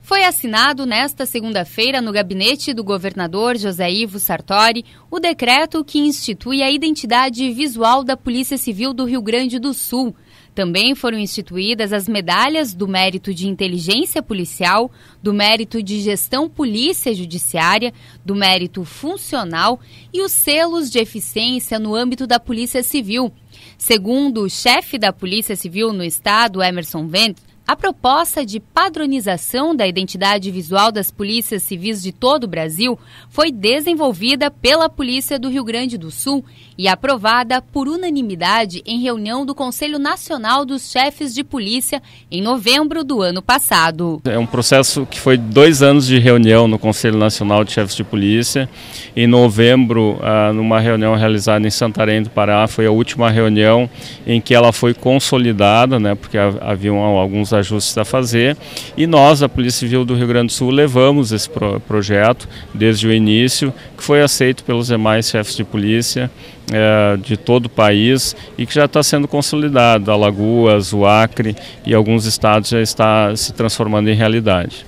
Foi assinado nesta segunda-feira no gabinete do governador José Ivo Sartori o decreto que institui a identidade visual da Polícia Civil do Rio Grande do Sul. Também foram instituídas as medalhas do mérito de inteligência policial, do mérito de gestão polícia judiciária, do mérito funcional e os selos de eficiência no âmbito da Polícia Civil. Segundo o chefe da Polícia Civil no estado, Emerson Vento, a proposta de padronização da identidade visual das polícias civis de todo o Brasil foi desenvolvida pela Polícia do Rio Grande do Sul e aprovada por unanimidade em reunião do Conselho Nacional dos Chefes de Polícia em novembro do ano passado. É um processo que foi dois anos de reunião no Conselho Nacional de Chefes de Polícia. Em novembro, ah, numa reunião realizada em Santarém do Pará, foi a última reunião em que ela foi consolidada, né, porque haviam alguns ajustes a fazer e nós, a Polícia Civil do Rio Grande do Sul, levamos esse pro projeto desde o início, que foi aceito pelos demais chefes de polícia é, de todo o país e que já está sendo consolidado. Alagoas, o Acre e alguns estados já está se transformando em realidade.